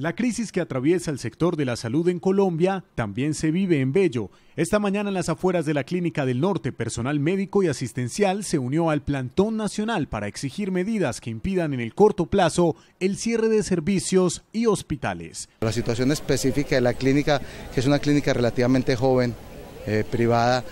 La crisis que atraviesa el sector de la salud en Colombia también se vive en Bello. Esta mañana en las afueras de la Clínica del Norte, personal médico y asistencial se unió al plantón nacional para exigir medidas que impidan en el corto plazo el cierre de servicios y hospitales. La situación específica de la clínica, que es una clínica relativamente joven, eh, privada,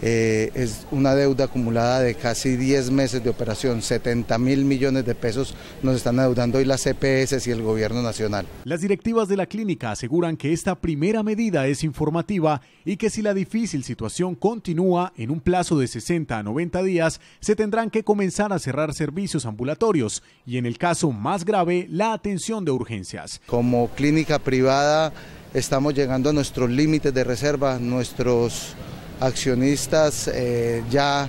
eh, es una deuda acumulada de casi 10 meses de operación, 70 mil millones de pesos nos están adeudando hoy las CPS e y el gobierno nacional. Las directivas de la clínica aseguran que esta primera medida es informativa y que si la difícil situación continúa en un plazo de 60 a 90 días, se tendrán que comenzar a cerrar servicios ambulatorios y en el caso más grave, la atención de urgencias. Como clínica privada estamos llegando a nuestros límites de reserva, nuestros accionistas eh, ya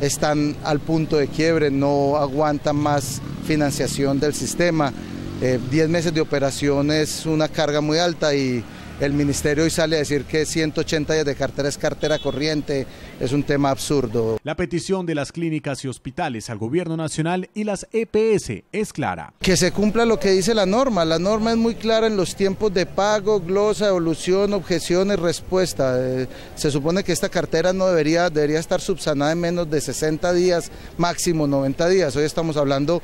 están al punto de quiebre, no aguantan más financiación del sistema. 10 eh, meses de operación es una carga muy alta y el ministerio hoy sale a decir que 180 días de cartera es cartera corriente, es un tema absurdo. La petición de las clínicas y hospitales al gobierno nacional y las EPS es clara. Que se cumpla lo que dice la norma, la norma es muy clara en los tiempos de pago, glosa, evolución, objeciones, respuesta. Eh, se supone que esta cartera no debería, debería estar subsanada en menos de 60 días, máximo 90 días. Hoy estamos hablando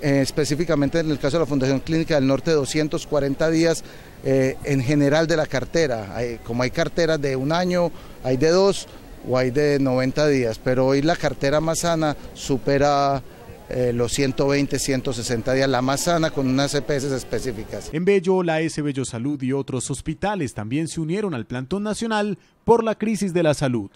eh, específicamente en el caso de la Fundación Clínica del Norte, 240 días eh, en general de la cartera. como hay carteras de un año, hay de dos o hay de 90 días, pero hoy la cartera más sana supera eh, los 120, 160 días, la más sana con unas EPS específicas. En Bello, la S Bello Salud y otros hospitales también se unieron al plantón nacional por la crisis de la salud.